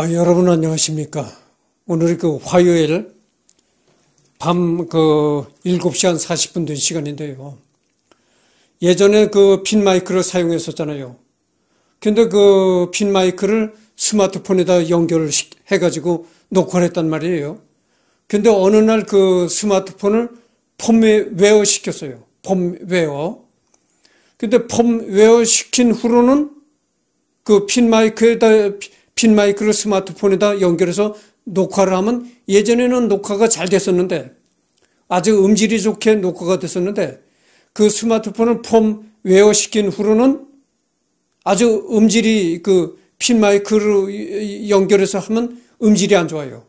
아, 여러분 안녕하십니까. 오늘 그 화요일 밤 그 7시 한 40분 된 시간인데요. 예전에 그 핀 마이크를 사용했었잖아요. 근데 그 핀 마이크를 스마트폰에다 연결을 해가지고 녹화를 했단 말이에요. 근데 어느 날 그 스마트폰을 폼웨어 시켰어요. 폼웨어 근데 폼웨어 시킨 후로는 그 핀 마이크에다 핀 마이크를 스마트폰에다 연결해서 녹화를 하면 예전에는 녹화가 잘 됐었는데 아주 음질이 좋게 녹화가 됐었는데 그 스마트폰을 폼 웨어 시킨 후로는 아주 음질이 그 핀 마이크를 연결해서 하면 음질이 안 좋아요.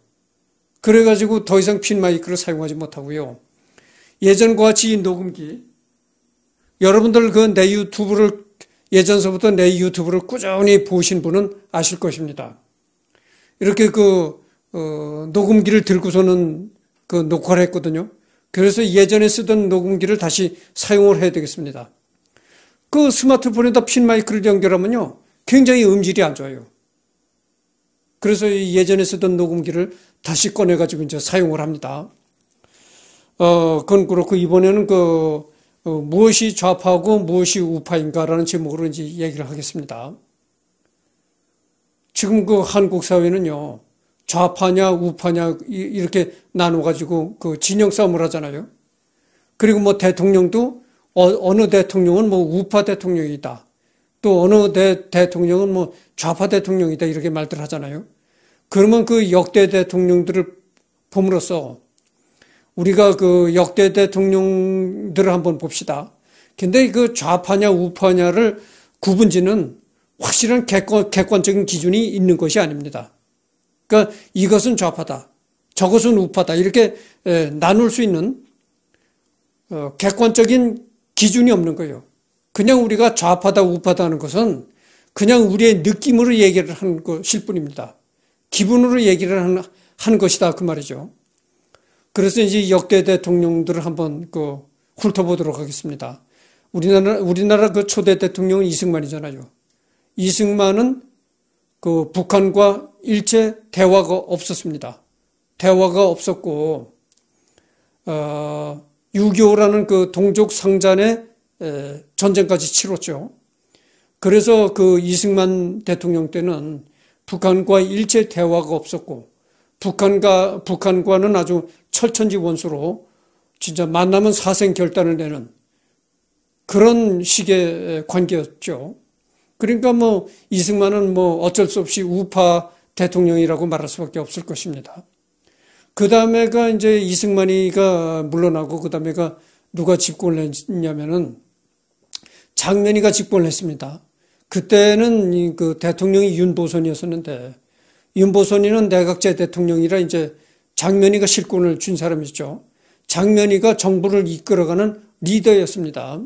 그래가지고 더 이상 핀 마이크를 사용하지 못하고요. 예전과 같이 녹음기 여러분들 그 내 유튜브를 예전서부터 내 유튜브를 꾸준히 보신 분은 아실 것입니다. 이렇게 그 어, 녹음기를 들고서는 그 녹화를 했거든요. 그래서 예전에 쓰던 녹음기를 다시 사용을 해야 되겠습니다. 그 스마트폰에다 핀 마이크를 연결하면요. 굉장히 음질이 안 좋아요. 그래서 예전에 쓰던 녹음기를 다시 꺼내가지고 이제 사용을 합니다. 어, 그건 그렇고 이번에는 그 어, 무엇이 좌파고 무엇이 우파인가라는 제목으로 이제 얘기를 하겠습니다. 지금 그 한국 사회는요, 좌파냐 우파냐 이렇게 나눠가지고 그 진영 싸움을 하잖아요. 그리고 뭐 대통령도 어, 느 대통령은 뭐 우파 대통령이다. 또 어느 대, 대통령은 뭐 좌파 대통령이다 이렇게 말들 하잖아요. 그러면 그 역대 대통령들을 봄으로써 우리가 그 역대 대통령들을 한번 봅시다. 근데 그 좌파냐 우파냐를 구분지는 확실한 객관, 객관적인 기준이 있는 것이 아닙니다. 그러니까 이것은 좌파다. 저것은 우파다. 이렇게 나눌 수 있는 어, 객관적인 기준이 없는 거예요. 그냥 우리가 좌파다 우파다 하는 것은 그냥 우리의 느낌으로 얘기를 한 것일 뿐입니다. 기분으로 얘기를 한, 한 것이다 그 말이죠. 그래서 이제 역대 대통령들을 한번 그 훑어보도록 하겠습니다. 우리나라, 우리나라 그 초대 대통령은 이승만이잖아요. 이승만은 그 북한과 일체 대화가 없었습니다. 대화가 없었고, 어, 6.25라는 그 동족 상잔의 전쟁까지 치렀죠. 그래서 그 이승만 대통령 때는 북한과 일체 대화가 없었고, 북한과, 북한과는 아주 철천지 원수로 진짜 만나면 사생 결단을 내는 그런 식의 관계였죠. 그러니까 뭐 이승만은 뭐 어쩔 수 없이 우파 대통령이라고 말할 수밖에 없을 것입니다. 그 다음에가 이제 이승만이가 물러나고 그 다음에가 누가 집권을 했냐면은 장면이가 집권을 했습니다. 그때는 그 대통령이 윤보선이었었는데 윤보선이는 내각제 대통령이라 이제 장면이가 실권을 준 사람이죠. 장면이가 정부를 이끌어가는 리더였습니다.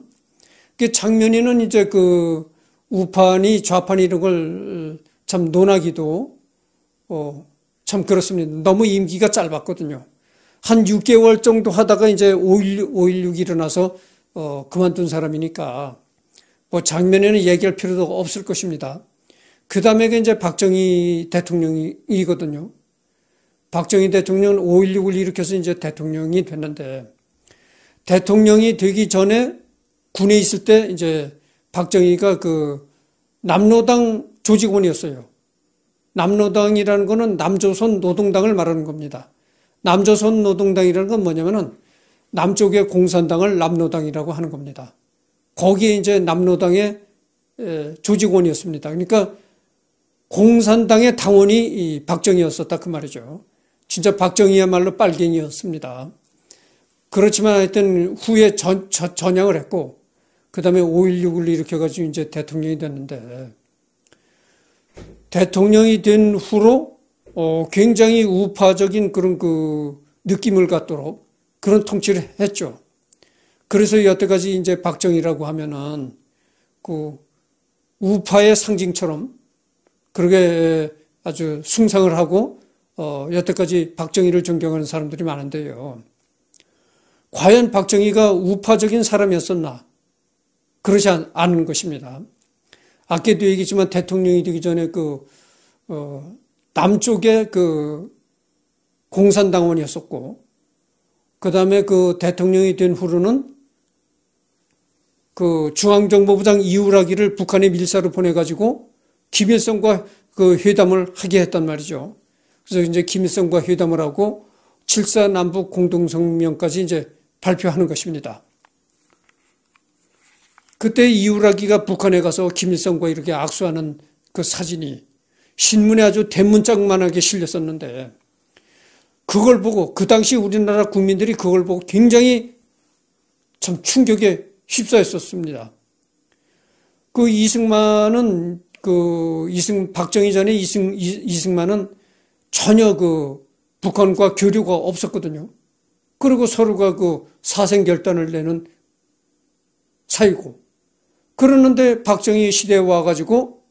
그 장면이는 이제 그 우파니 좌파니 이런 걸참 어, 논하기도 어, 참 그렇습니다. 너무 임기가 짧았거든요. 한 6개월 정도 하다가 이제 5.16, 5 일어나서 어, 그만둔 사람이니까 뭐 장면에는 얘기할 필요도 없을 것입니다. 그 다음에 이제 박정희 대통령이거든요. 박정희 대통령은 5.16을 일으켜서 이제 대통령이 됐는데 대통령이 되기 전에 군에 있을 때 이제 박정희가 그 남로당 조직원이었어요. 남로당이라는 거는 남조선 노동당을 말하는 겁니다. 남조선 노동당이라는 건 뭐냐면은 남쪽의 공산당을 남로당이라고 하는 겁니다. 거기에 이제 남로당의 조직원이었습니다. 그러니까 공산당의 당원이 박정희였었다 그 말이죠. 진짜 박정희야말로 빨갱이였습니다. 그렇지만 하여튼 후에 전, 저, 전향을 했고, 그 다음에 5.16을 일으켜가지고 이제 대통령이 됐는데, 대통령이 된 후로, 어, 굉장히 우파적인 그런 그 느낌을 갖도록 그런 통치를 했죠. 그래서 여태까지 이제 박정희라고 하면은 그 우파의 상징처럼 그렇게 아주 숭상을 하고 어, 여태까지 박정희를 존경하는 사람들이 많은데요. 과연 박정희가 우파적인 사람이었었나? 그러지 않, 않은 것입니다. 아까도 얘기지만 대통령이 되기 전에 그, 어, 남쪽에 그 공산당원이었었고, 그 다음에 그 대통령이 된 후로는 그 중앙정보부장 이우라기를 북한의 밀사로 보내가지고 김일성과 그 회담을 하게 했단 말이죠. 그래서 이제 김일성과 회담을 하고 7 4 남북 공동성명까지 이제 발표하는 것입니다. 그때 이우라기가 북한에 가서 김일성과 이렇게 악수하는 그 사진이 신문에 아주 대문짝만하게 실렸었는데 그걸 보고 그 당시 우리나라 국민들이 그걸 보고 굉장히 참 충격에 휩싸였었습니다. 그 이승만은 그 이승 박정희 전에 이승 이, 이승만은 전혀 그 북한과 교류가 없었거든요. 그리고 서로가 그 사생 결단을 내는 사이고. 그러는데 박정희 시대에 와가지고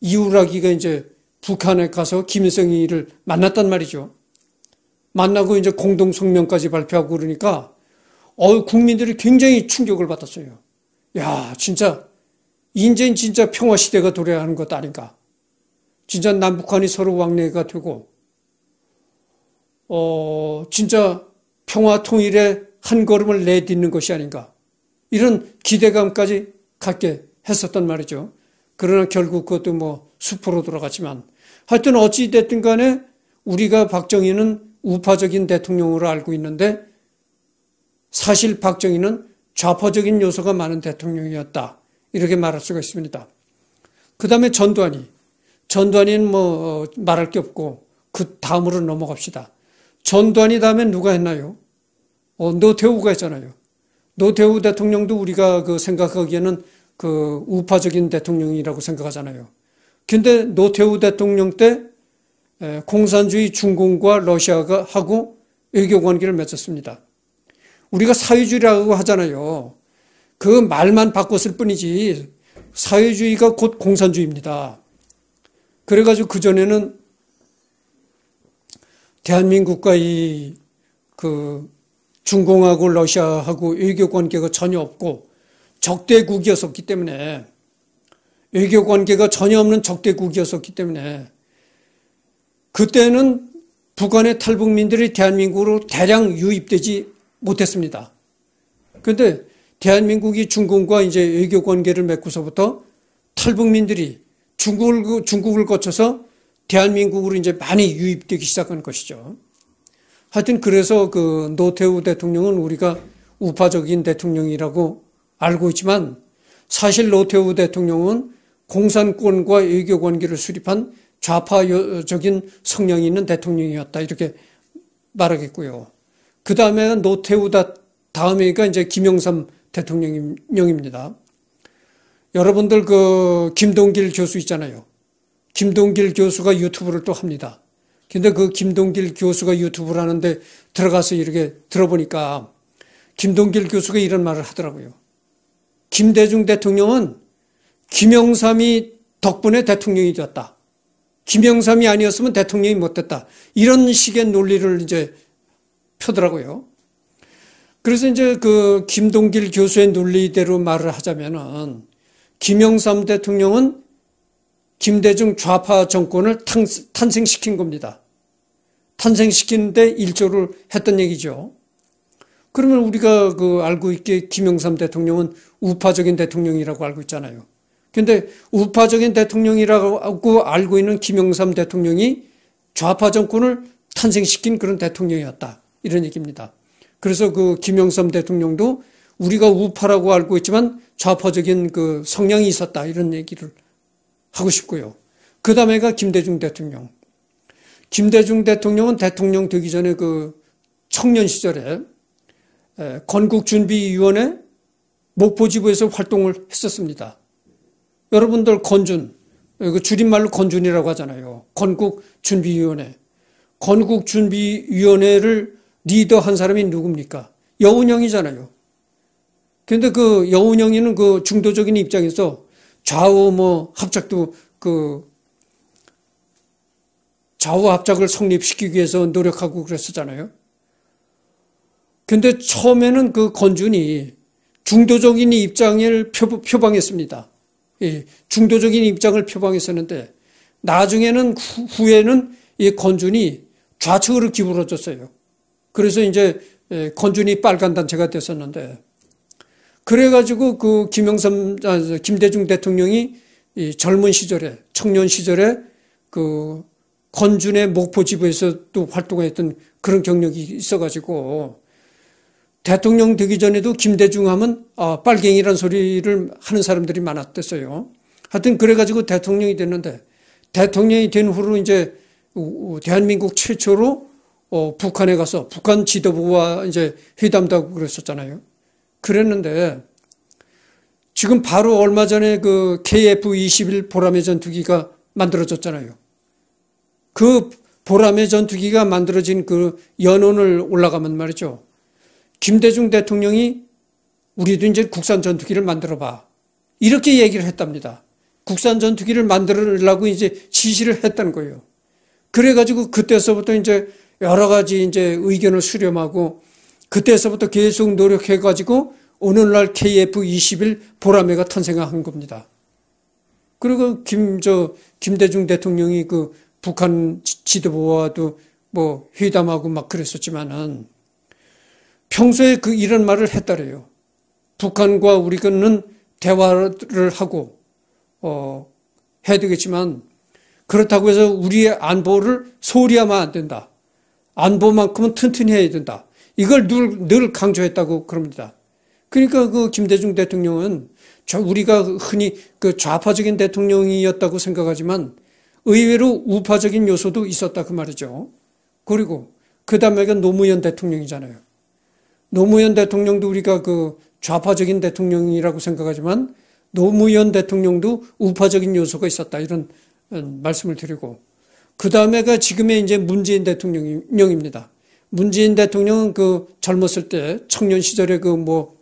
이우라기가 이제 북한에 가서 김일성이를 만났단 말이죠. 만나고 이제 공동성명까지 발표하고 그러니까 어 국민들이 굉장히 충격을 받았어요. 야 진짜 인젠 진짜 평화 시대가 도래하는 것 아닌가. 진짜 남북한이 서로 왕래가 되고 어 진짜 평화 통일에 한 걸음을 내딛는 것이 아닌가 이런 기대감까지 갖게 했었단 말이죠. 그러나 결국 그것도 뭐 수포로 돌아갔지만 하여튼 어찌 됐든 간에 우리가 박정희는 우파적인 대통령으로 알고 있는데 사실 박정희는 좌파적인 요소가 많은 대통령이었다. 이렇게 말할 수가 있습니다. 그 다음에 전두환이 전두환이는 뭐 어, 말할 게 없고 그 다음으로 넘어갑시다. 전두환이 다음에 누가 했나요? 어, 노태우가 했잖아요. 노태우 대통령도 우리가 그 생각하기에는 그 우파적인 대통령이라고 생각하잖아요. 근데 노태우 대통령 때 공산주의 중공과 러시아가 하고 외교 관계를 맺었습니다. 우리가 사회주의라고 하잖아요. 그 말만 바꿨을 뿐이지 사회주의가 곧 공산주의입니다. 그래가지고 그전에는 대한민국과 이 그 중공하고 러시아하고 외교 관계가 전혀 없고 적대국이었었기 때문에 외교 관계가 전혀 없는 적대국이었었기 때문에 그때는 북한의 탈북민들이 대한민국으로 대량 유입되지 못했습니다. 그런데 대한민국이 중공과 이제 외교 관계를 맺고서부터 탈북민들이 중국을, 중국을 거쳐서 대한민국으로 이제 많이 유입되기 시작한 것이죠. 하여튼 그래서 그 노태우 대통령은 우리가 우파적인 대통령이라고 알고 있지만 사실 노태우 대통령은 공산권과 외교 관계를 수립한 좌파적인 성향이 있는 대통령이었다 이렇게 말하겠고요. 그 다음에 노태우 다음에가 이제 김영삼 대통령입니다. 여러분들 그 김동길 교수 있잖아요. 김동길 교수가 유튜브를 또 합니다. 근데 그 김동길 교수가 유튜브를 하는데 들어가서 이렇게 들어보니까 김동길 교수가 이런 말을 하더라고요. 김대중 대통령은 김영삼이 덕분에 대통령이 되었다. 김영삼이 아니었으면 대통령이 못 됐다. 이런 식의 논리를 이제 펴더라고요. 그래서 이제 그 김동길 교수의 논리대로 말을 하자면은 김영삼 대통령은 김대중 좌파 정권을 탄생시킨 겁니다. 탄생시키는데 일조를 했던 얘기죠. 그러면 우리가 그 알고 있기 김영삼 대통령은 우파적인 대통령이라고 알고 있잖아요. 근데 우파적인 대통령이라고 알고 있는 김영삼 대통령이 좌파 정권을 탄생시킨 그런 대통령이었다. 이런 얘기입니다. 그래서 그 김영삼 대통령도 우리가 우파라고 알고 있지만 좌파적인 그 성향이 있었다 이런 얘기를 하고 싶고요. 그 다음에가 김대중 대통령. 김대중 대통령은 대통령 되기 전에 그 청년 시절에 건국준비위원회 목포지부에서 활동을 했었습니다. 여러분들 건준, 그 줄임말로 건준이라고 하잖아요. 건국준비위원회. 건국준비위원회를 리더한 사람이 누굽니까? 여운형이잖아요. 그런데 그 여운형이는 그 중도적인 입장에서 좌우 뭐 합작도 그 좌우 합작을 성립시키기 위해서 노력하고 그랬었잖아요. 근데 처음에는 그 건준이 중도적인 입장을 표방했습니다. 예, 중도적인 입장을 표방했었는데 나중에는 후, 에는이 건준이 좌측으로 기울어졌어요. 그래서 이제 예, 건준이 빨간 단체가 됐었는데 그래가지고 그 김영삼, 아, 김대중 대통령이 이 젊은 시절에, 청년 시절에 그 건준의 목포 지부에서 또 활동했던 그런 경력이 있어가지고 대통령 되기 전에도 김대중 하면 아, 빨갱이란 소리를 하는 사람들이 많았댔어요. 하여튼 그래가지고 대통령이 됐는데 대통령이 된 후로 이제 대한민국 최초로 어, 북한에 가서 북한 지도부와 이제 회담도 하고 그랬었잖아요. 그랬는데 지금 바로 얼마 전에 그 KF-21 보라매 전투기가 만들어졌잖아요. 그 보라매 전투기가 만들어진 그 연원을 올라가면 말이죠. 김대중 대통령이 우리도 이제 국산 전투기를 만들어 봐. 이렇게 얘기를 했답니다. 국산 전투기를 만들려고 이제 지시를 했다는 거예요. 그래가지고 그때서부터 이제 여러 가지 이제 의견을 수렴하고 그때서부터 계속 노력해가지고 오늘날 KF21 보라매가 탄생한 겁니다. 그리고 김, 저, 김대중 대통령이 그 북한 지도부와도 뭐 회담하고 막 그랬었지만은 평소에 그 이런 말을 했다래요. 북한과 우리는 대화를 하고, 어, 해야 되겠지만 그렇다고 해서 우리의 안보를 소홀히 하면 안 된다. 안보만큼은 튼튼해야 된다. 이걸 늘, 늘 강조했다고 그럽니다. 그러니까 그 김대중 대통령은 우리가 흔히 그 좌파적인 대통령이었다고 생각하지만 의외로 우파적인 요소도 있었다 그 말이죠. 그리고 그다음에 노무현 대통령이잖아요. 노무현 대통령도 우리가 그 좌파적인 대통령이라고 생각하지만 노무현 대통령도 우파적인 요소가 있었다 이런 음, 말씀을 드리고 그 다음에가 지금의 이제 문재인 대통령입니다. 문재인 대통령은 그 젊었을 때 청년 시절에 그 뭐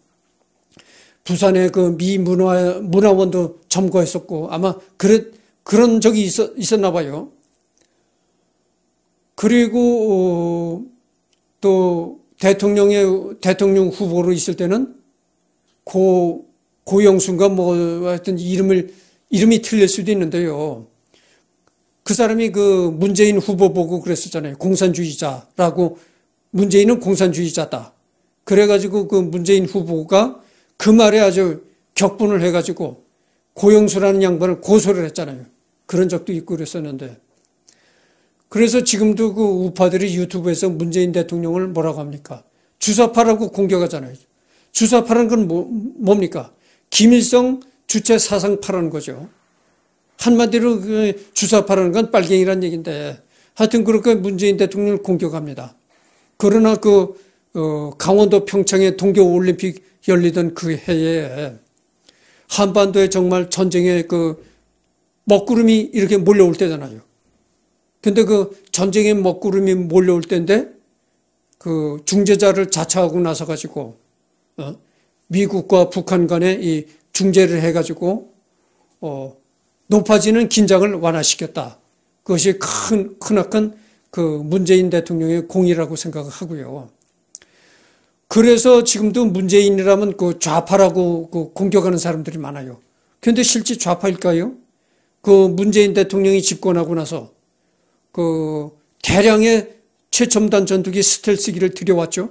부산의 그미 문화 문화원도 점거했었고 아마 그랬 그런 적이 있었, 있었나 봐요. 그리고 어, 또 대통령의 대통령 후보로 있을 때는 고 고영순과 뭐 하여튼 이름을 이름이 틀릴 수도 있는데요. 그 사람이 그 문재인 후보 보고 그랬었잖아요. 공산주의자라고 문재인은 공산주의자다. 그래가지고 그 문재인 후보가 그 말에 아주 격분을 해가지고 고영수라는 양반을 고소를 했잖아요. 그런 적도 있고 그랬었는데. 그래서 지금도 그 우파들이 유튜브에서 문재인 대통령을 뭐라고 합니까? 주사파라고 공격하잖아요. 주사파라는 건 뭐, 뭡니까? 김일성 주체 사상파라는 거죠. 한마디로 그 주사파라는 건 빨갱이란 얘기인데 하여튼 그렇게 문재인 대통령을 공격합니다. 그러나 그 어, 강원도 평창에 동계올림픽 열리던 그 해에 한반도에 정말 전쟁의 그 먹구름이 이렇게 몰려올 때잖아요. 근데 그 전쟁의 먹구름이 몰려올 때인데 그 중재자를 자처하고 나서 가지고 어? 미국과 북한 간에 이 중재를 해가지고 어 높아지는 긴장을 완화시켰다. 그것이 큰 크나큰 그 문재인 대통령의 공이라고 생각하고요. 그래서 지금도 문재인이라면 그 좌파라고 그 공격하는 사람들이 많아요. 그런데 실제 좌파일까요? 그 문재인 대통령이 집권하고 나서 그 대량의 최첨단 전투기 스텔스기를 들여왔죠.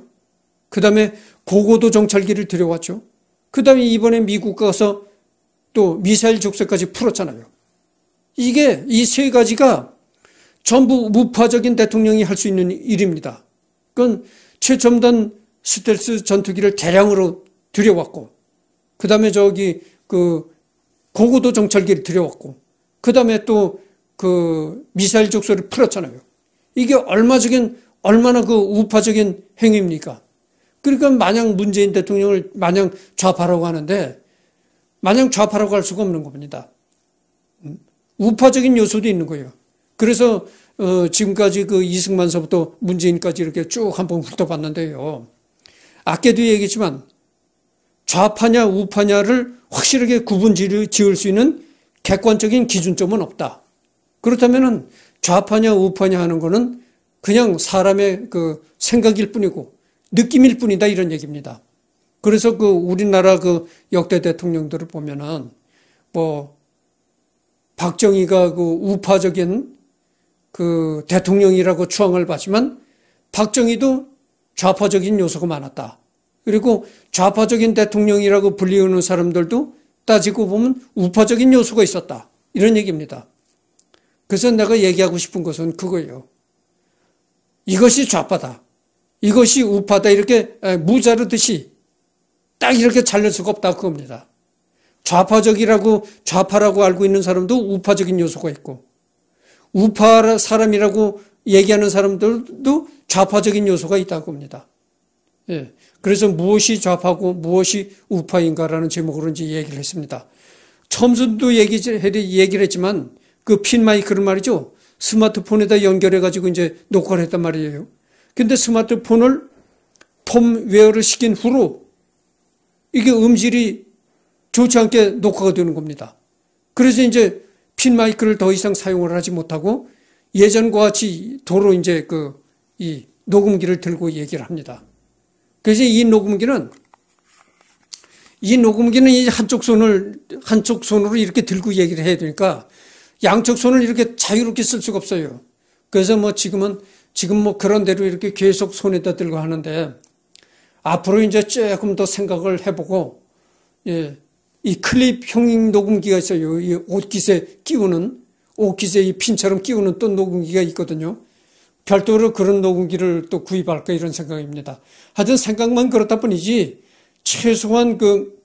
그 다음에 고고도 정찰기를 들여왔죠. 그 다음에 이번에 미국 가서 또 미사일 적세까지 풀었잖아요. 이게 이 세 가지가 전부 무파적인 대통령이 할 수 있는 일입니다. 그건 최첨단 스텔스 전투기를 대량으로 들여왔고, 그 다음에 저기 그 고고도 정찰기를 들여왔고, 그 다음에 또 그 미사일 족쇄를 풀었잖아요. 이게 얼마적인 얼마나 그 우파적인 행위입니까? 그러니까 마냥 문재인 대통령을 마냥 좌파라고 하는데 마냥 좌파라고 할 수가 없는 겁니다. 음, 우파적인 요소도 있는 거예요. 그래서 어, 지금까지 그 이승만서부터 문재인까지 이렇게 쭉 한번 훑어봤는데요. 아까 도 얘기했지만 좌파냐 우파냐를 확실하게 구분 지을 수 있는 객관적인 기준점은 없다. 그렇다면은 좌파냐 우파냐 하는 거는 그냥 사람의 그 생각일 뿐이고 느낌일 뿐이다 이런 얘기입니다. 그래서 그 우리나라 그 역대 대통령들을 보면은 뭐 박정희가 그 우파적인 그 대통령이라고 추앙을 받지만 박정희도 좌파적인 요소가 많았다. 그리고 좌파적인 대통령이라고 불리우는 사람들도 따지고 보면 우파적인 요소가 있었다. 이런 얘기입니다. 그래서 내가 얘기하고 싶은 것은 그거예요. 이것이 좌파다. 이것이 우파다. 이렇게 무자르듯이 딱 이렇게 잘릴 수가 없다. 그겁니다. 좌파적이라고 좌파라고 알고 있는 사람도 우파적인 요소가 있고 우파 사람이라고 얘기하는 사람들도 좌파적인 요소가 있다고 봅니다. 예. 그래서 무엇이 좌파고 무엇이 우파인가라는 제목으로 이제 얘기를 했습니다. 첨순도 얘기, 얘기를 했지만 그 핀 마이크를 말이죠. 스마트폰에다 연결해가지고 이제 녹화를 했단 말이에요. 근데 스마트폰을 폼웨어를 시킨 후로 이게 음질이 좋지 않게 녹화가 되는 겁니다. 그래서 이제 핀 마이크를 더 이상 사용을 하지 못하고 예전과 같이 도로 이제 그 이 녹음기를 들고 얘기를 합니다. 그래서 이 녹음기는 이 녹음기는 이 한쪽 손을 한쪽 손으로 이렇게 들고 얘기를 해야 되니까 양쪽 손을 이렇게 자유롭게 쓸 수가 없어요. 그래서 뭐 지금은 지금 뭐 그런 대로 이렇게 계속 손에다 들고 하는데 앞으로 이제 조금 더 생각을 해보고 예, 이 클립 형용 녹음기가 있어요. 이 옷깃에 끼우는 옷깃에 이 핀처럼 끼우는 또 녹음기가 있거든요. 별도로 그런 녹음기를 또 구입할까 이런 생각입니다. 하여튼 생각만 그렇다 뿐이지 최소한 그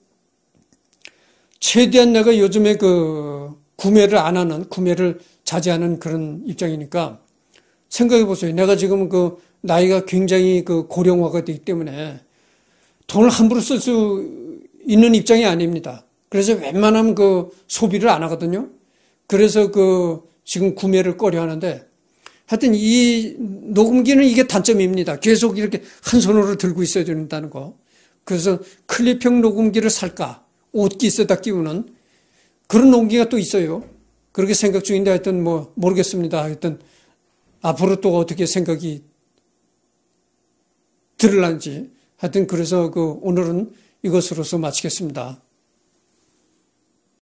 최대한 내가 요즘에 그 구매를 안 하는 구매를 자제하는 그런 입장이니까 생각해 보세요. 내가 지금 그 나이가 굉장히 그 고령화가 되기 때문에 돈을 함부로 쓸 수 있는 입장이 아닙니다. 그래서 웬만하면 그 소비를 안 하거든요. 그래서 그 지금 구매를 꺼려 하는데 하여튼 이 녹음기는 이게 단점입니다. 계속 이렇게 한 손으로 들고 있어야 된다는 거. 그래서 클립형 녹음기를 살까? 옷기쓰다 끼우는 그런 녹음기가 또 있어요. 그렇게 생각 중인데 하여튼 뭐 모르겠습니다. 하여튼 앞으로 또 어떻게 생각이 들을란지 하여튼 그래서 그 오늘은 이것으로서 마치겠습니다.